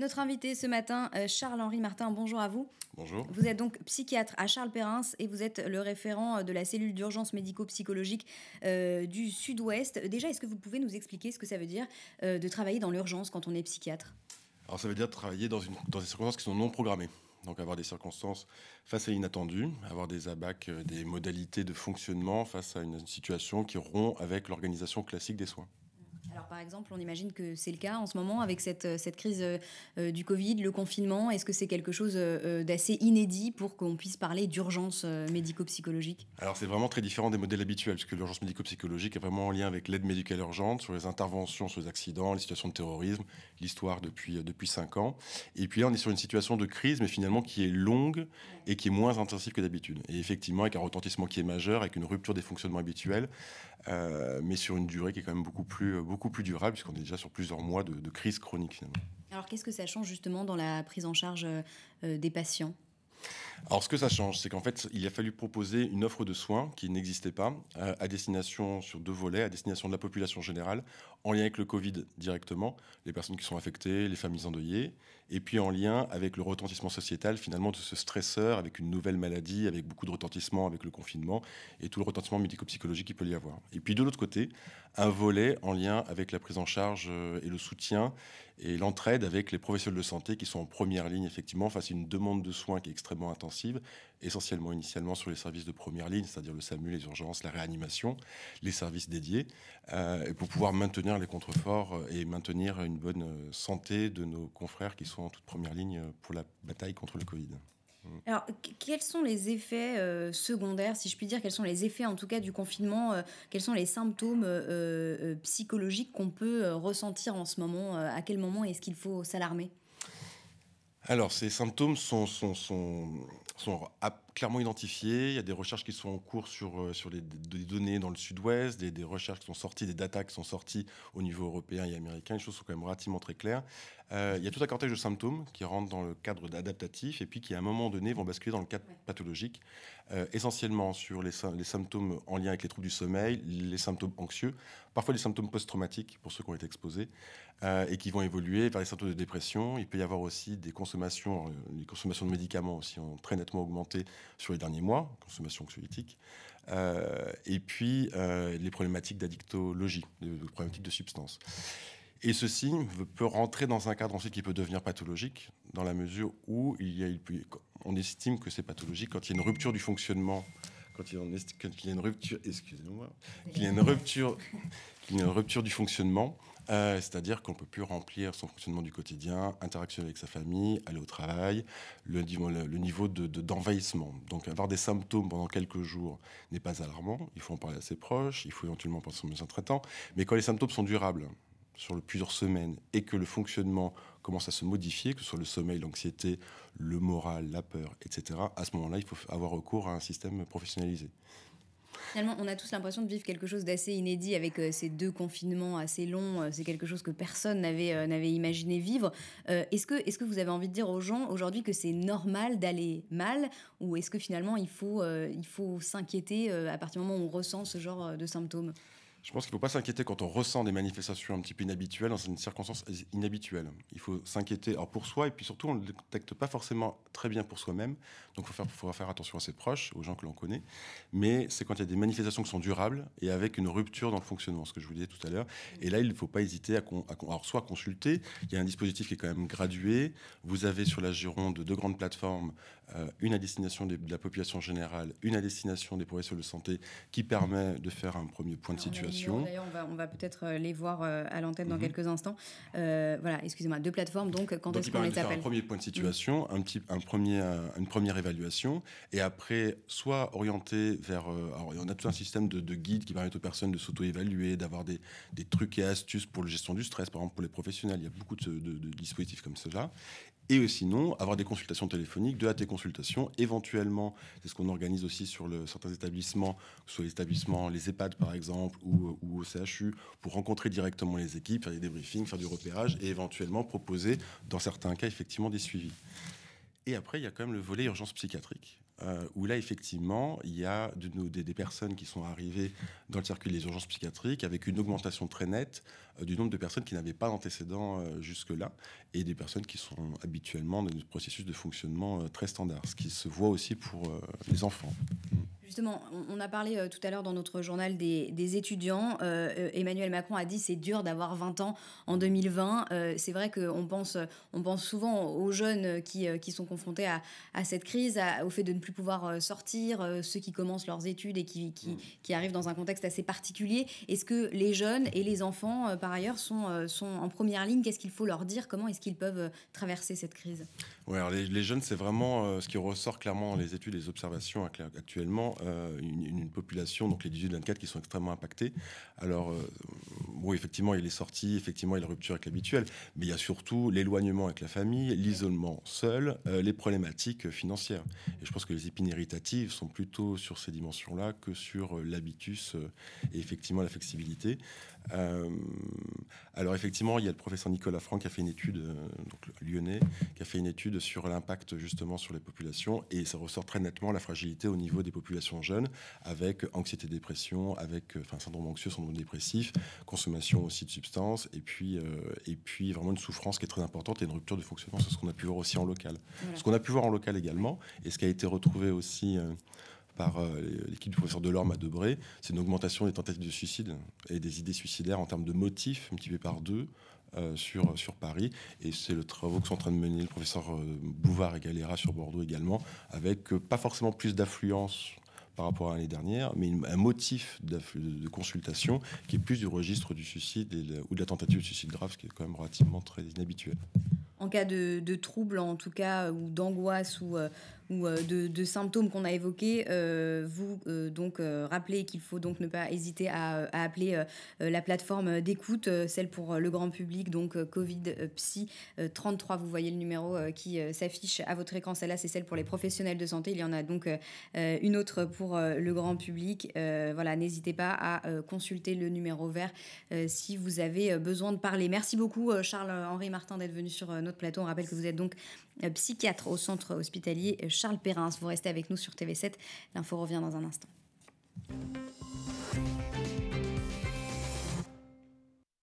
Notre invité ce matin, euh, Charles-Henri Martin, bonjour à vous. Bonjour. Vous êtes donc psychiatre à Charles Perrins et vous êtes le référent euh, de la cellule d'urgence médico-psychologique euh, du Sud-Ouest. Déjà, est-ce que vous pouvez nous expliquer ce que ça veut dire de travailler dans l'urgence quand on est psychiatre Alors ça veut dire travailler dans, dans des circonstances qui sont non programmées. Donc avoir des circonstances face à l'inattendu, avoir des abacs, des modalités de fonctionnement face à une situation qui rompt avec l'organisation classique des soins. Alors par exemple, on imagine que c'est le cas en ce moment avec cette, euh, cette crise euh, euh, du Covid, le confinement. Est-ce que c'est quelque chose d'assez inédit pour qu'on puisse parler d'urgence médico-psychologique Alors c'est vraiment très différent des modèles habituels, puisque l'urgence médico-psychologique est vraiment en lien avec l'aide médicale urgente, sur les interventions, sur les accidents, les situations de terrorisme, l'histoire depuis, depuis 5 ans. Et puis là, on est sur une situation de crise, mais finalement qui est longue et qui est moins intensive que d'habitude. Et effectivement, avec un retentissement qui est majeur, avec une rupture des fonctionnements habituels, mais sur une durée qui est quand même beaucoup plus... Beaucoup plus durable, puisqu'on est déjà sur plusieurs mois de, crise chronique finalement. Alors qu'est-ce que ça change justement dans la prise en charge euh, des patients alors, ce que ça change, c'est qu'en fait, il a fallu proposer une offre de soins qui n'existait pas, euh, à destination sur deux volets, à destination de la population générale, en lien avec le Covid directement, les personnes qui sont affectées, les familles endeuillées, et puis en lien avec le retentissement sociétal, finalement, de ce stresseur, avec une nouvelle maladie, avec beaucoup de retentissement, avec le confinement, et tout le retentissement médico-psychologique qui peut y avoir. Et puis, de l'autre côté, un volet en lien avec la prise en charge euh, et le soutien et l'entraide avec les professionnels de santé qui sont en première ligne, effectivement, face à une demande de soins qui est extrêmement intense essentiellement initialement sur les services de première ligne, c'est-à-dire le SAMU, les urgences, la réanimation, les services dédiés, euh, pour pouvoir maintenir les contreforts euh, et maintenir une bonne euh, santé de nos confrères qui sont en toute première ligne pour la bataille contre le Covid. Mm. Alors, quels sont les effets secondaires, si je puis dire, quels sont les effets en tout cas du confinement, quels sont les symptômes psychologiques qu'on peut ressentir en ce moment, à quel moment est-ce qu'il faut s'alarmer alors, ces symptômes sont, sont, sont, clairement identifié. Il y a des recherches qui sont en cours sur, euh, sur les, données dans le sud-ouest, des, des, recherches qui sont sorties, des datas qui sont sorties au niveau européen et américain. Les choses sont quand même relativement très claires. Euh, il y a tout un cortège de symptômes qui rentrent dans le cadre adaptatif et puis qui, à un moment donné, vont basculer dans le cadre pathologique, euh, essentiellement sur les, les symptômes en lien avec les troubles du sommeil, les symptômes anxieux, parfois les symptômes post-traumatiques pour ceux qui ont été exposés. et qui vont évoluer vers les symptômes de dépression. Il peut y avoir aussi des consommations, les consommations de médicaments aussi ont très nettement augmenté sur les derniers mois, consommation anxiolytique, euh, et puis euh, les problématiques d'addictologie, les problématiques de substances. Et ceci peut rentrer dans un cadre ensuite qui peut devenir pathologique, dans la mesure où il on estime que c'est pathologique quand il y a une rupture du fonctionnement quand il, y a une rupture, excusez-moi, qu'il y a une rupture, qu'il y a une rupture du fonctionnement euh, c'est-à-dire qu'on ne peut plus remplir son fonctionnement du quotidien, interactionner avec sa famille, aller au travail, le, niveau d'envahissement. Donc avoir des symptômes pendant quelques jours n'est pas alarmant, il faut en parler à ses proches, il faut éventuellement penser au médecin traitant, mais quand les symptômes sont durables, sur plusieurs semaines, et que le fonctionnement commence à se modifier, que ce soit le sommeil, l'anxiété, le moral, la peur, etc., à ce moment-là, il faut avoir recours à un système professionnalisé. Finalement, on a tous l'impression de vivre quelque chose d'assez inédit avec euh, ces deux confinements assez longs. Euh, c'est quelque chose que personne n'avait euh, imaginé vivre. est-ce que est que vous avez envie de dire aux gens aujourd'hui que c'est normal d'aller mal ou est-ce que finalement il faut il faut s'inquiéter à partir du moment où on ressent ce genre de symptômes je pense qu'il ne faut pas s'inquiéter quand on ressent des manifestations un petit peu inhabituelles dans une circonstance inhabituelle. Il faut s'inquiéter pour soi et puis surtout on ne le détecte pas forcément très bien pour soi-même. Donc il faut faire, faire attention à ses proches, aux gens que l'on connaît. Mais c'est quand il y a des manifestations qui sont durables et avec une rupture dans le fonctionnement, ce que je vous disais tout à l'heure. Et là, il ne faut pas hésiter à, soit consulter. Il y a un dispositif qui est quand même gradué. Vous avez sur la Gironde deux grandes plateformes, euh, une à destination de la population générale, une à destination des professionnels de santé, qui permet de faire un premier point de ah situation D'ailleurs, on va, peut-être euh, les voir euh, à l'antenne dans mhm. quelques instants. Euh, voilà, excusez-moi, deux plateformes, donc quand est-ce qu'on les appelle Un premier point de situation, mhm. un petit, un premier, une première évaluation, et après, soit orienté vers... Alors, on a tout un système de, guides qui permettent aux personnes de s'auto-évaluer, d'avoir des, trucs et astuces pour la gestion du stress, par exemple pour les professionnels, il y a beaucoup de, de dispositifs comme cela et sinon avoir des consultations téléphoniques, de la téléconsultation, éventuellement, c'est ce qu'on organise aussi sur certains établissements, soit les établissements, les EHPAD par exemple, ou, ou, au CHU, pour rencontrer directement les équipes, faire des débriefings, faire du repérage, et éventuellement proposer, dans certains cas, effectivement, des suivis. Et après, il y a quand même le volet urgence psychiatrique, euh, où là, effectivement, il y a des, personnes qui sont arrivées dans le circuit des urgences psychiatriques avec une augmentation très nette euh, du nombre de personnes qui n'avaient pas d'antécédents euh, jusque-là et des personnes qui sont habituellement dans un processus de fonctionnement très standard, ce qui se voit aussi pour les enfants. Justement, on a parlé euh, tout à l'heure dans notre journal des, étudiants. Euh, euh, Emmanuel Macron a dit c'est dur d'avoir 20 ans en 2020. c'est vrai qu'on pense, on pense souvent aux jeunes qui, sont confrontés à, cette crise, au fait de ne plus pouvoir sortir, ceux qui commencent leurs études et qui, mm. qui, arrivent dans un contexte assez particulier. Est-ce que les jeunes et les enfants, par ailleurs, sont, sont en première ligne Qu'est-ce qu'il faut leur dire Comment est-ce qu'ils peuvent traverser cette crise ouais, les, jeunes, c'est vraiment ce qui ressort clairement dans les études et les observations hein, actuellement euh, une, population, donc les 18-24, qui sont extrêmement impactés. Alors, euh, effectivement, il est sorti effectivement, il y a la rupture avec l'habituel, mais il y a surtout l'éloignement avec la famille, l'isolement seul, euh, les problématiques financières. Et je pense que les épines irritatives sont plutôt sur ces dimensions-là que sur l'habitus et effectivement la flexibilité. alors, effectivement, il y a le professeur Nicolas Franck qui a fait une étude, donc lyonnais, qui a fait une étude sur l'impact justement sur les populations, et ça ressort très nettement la fragilité au niveau des populations jeunes, jeune, avec anxiété, dépression, avec euh, enfin, syndrome anxieux, syndrome dépressif, consommation aussi de substances, et puis, euh, et puis vraiment une souffrance qui est très importante et une rupture de fonctionnement. C'est ce qu'on a pu voir aussi en local. Ce qu'on a pu voir en local également, et ce qui a été retrouvé aussi. Euh, par l'équipe du professeur Delorme à Debré, c'est une augmentation des tentatives de suicide et des idées suicidaires en termes de motifs multipliés par deux sur, sur Paris. Et c'est le travaux que sont en train de mener le professeur Bouvard et Galera sur Bordeaux également, avec pas forcément plus d'affluence par rapport à l'année dernière, mais un motif de, consultation qui est plus du registre du suicide ou de la tentative de suicide grave, ce qui est quand même relativement très inhabituel. En cas de, de trouble, en tout cas, ou d'angoisse ou, euh, ou euh, de, symptômes qu'on a évoqués, euh, vous euh, donc rappelez qu'il faut donc ne pas hésiter à, appeler la plateforme d'écoute, celle pour le grand public, donc Covid Psy 33. Vous voyez le numéro qui s'affiche à votre écran. Celle-là, c'est celle pour les professionnels de santé. Il y en a donc une autre pour le grand public. voilà, n'hésitez pas à consulter le numéro vert si vous avez besoin de parler. Merci beaucoup, Charles-Henri Martin, d'être venu sur notre plateau. On rappelle que vous êtes donc psychiatre au centre hospitalier. Charles Perrin, Vous restez avec nous sur TV7. L'info revient dans un instant.